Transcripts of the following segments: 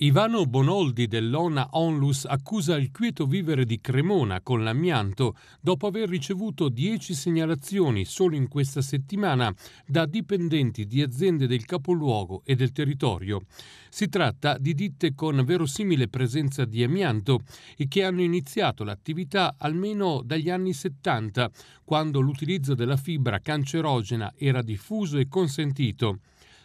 Ivano Bonoldi dell'ONA Onlus accusa il quieto vivere di Cremona con l'amianto dopo aver ricevuto 10 segnalazioni solo in questa settimana da dipendenti di aziende del capoluogo e del territorio. Si tratta di ditte con verosimile presenza di amianto e che hanno iniziato l'attività almeno dagli anni 70, quando l'utilizzo della fibra cancerogena era diffuso e consentito.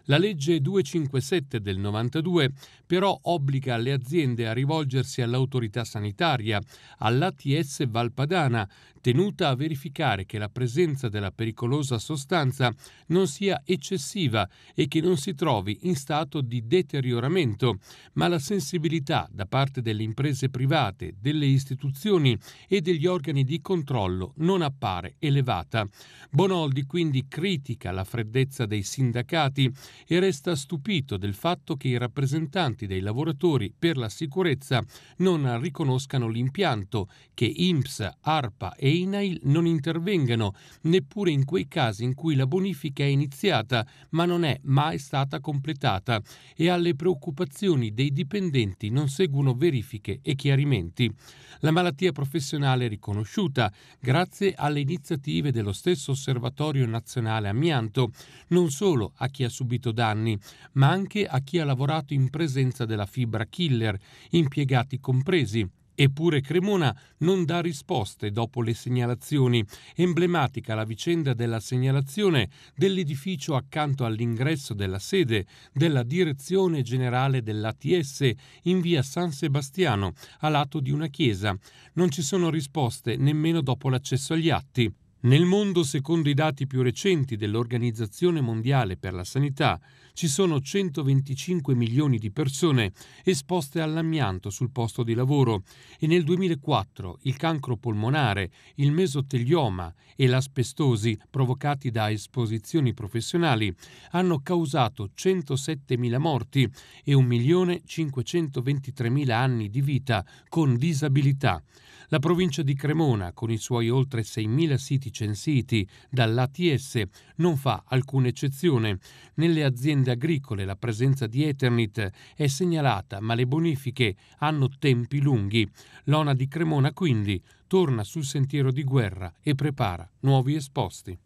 La legge 257 del 92 però obbliga le aziende a rivolgersi all'autorità sanitaria, all'ATS Valpadana, tenuta a verificare che la presenza della pericolosa sostanza non sia eccessiva e che non si trovi in stato di deterioramento, ma la sensibilità da parte delle imprese private, delle istituzioni e degli organi di controllo non appare elevata. Bonoldi quindi critica la freddezza dei sindacati e resta stupito del fatto che i rappresentanti dei lavoratori per la sicurezza non riconoscano l'impianto, che INPS, ARPA e INAIL non intervengano, neppure in quei casi in cui la bonifica è iniziata ma non è mai stata completata e alle preoccupazioni dei dipendenti non seguono verifiche e chiarimenti. La malattia professionale è riconosciuta grazie alle iniziative dello stesso Osservatorio Nazionale Amianto, non solo a chi ha subito subito danni, ma anche a chi ha lavorato in presenza della fibra killer, impiegati compresi. Eppure Cremona non dà risposte dopo le segnalazioni. Emblematica la vicenda della segnalazione dell'edificio accanto all'ingresso della sede della Direzione Generale dell'ATS in via San Sebastiano, a lato di una chiesa. Non ci sono risposte nemmeno dopo l'accesso agli atti. Nel mondo, secondo i dati più recenti dell'Organizzazione Mondiale per la Sanità, ci sono 125 milioni di persone esposte all'amianto sul posto di lavoro e nel 2004 il cancro polmonare, il mesotelioma e l'asbestosi provocati da esposizioni professionali hanno causato 107.000 morti e 1.523.000 anni di vita con disabilità. La provincia di Cremona, con i suoi oltre 6.000 siti censiti dall'ATS non fa alcuna eccezione. Nelle aziende agricole la presenza di Eternit è segnalata, ma le bonifiche hanno tempi lunghi. L'ONA di Cremona quindi torna sul sentiero di guerra e prepara nuovi esposti.